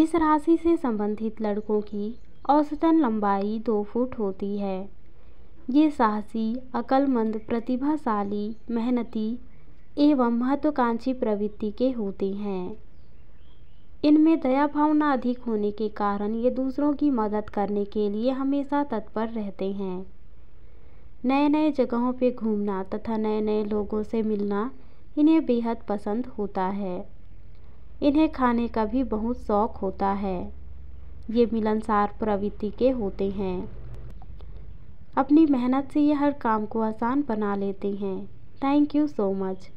इस राशि से संबंधित लड़कों की औसतन लंबाई दो फुट होती है ये साहसी अक्लमंद प्रतिभाशाली मेहनती एवं महत्वाकांक्षी प्रवृत्ति के होते हैं इनमें दया भावना अधिक होने के कारण ये दूसरों की मदद करने के लिए हमेशा तत्पर रहते हैं नए नए जगहों पर घूमना तथा नए नए लोगों से मिलना इन्हें बेहद पसंद होता है इन्हें खाने का भी बहुत शौक होता है ये मिलनसार प्रवृत्ति के होते हैं अपनी मेहनत से ये हर काम को आसान बना लेते हैं थैंक यू सो मच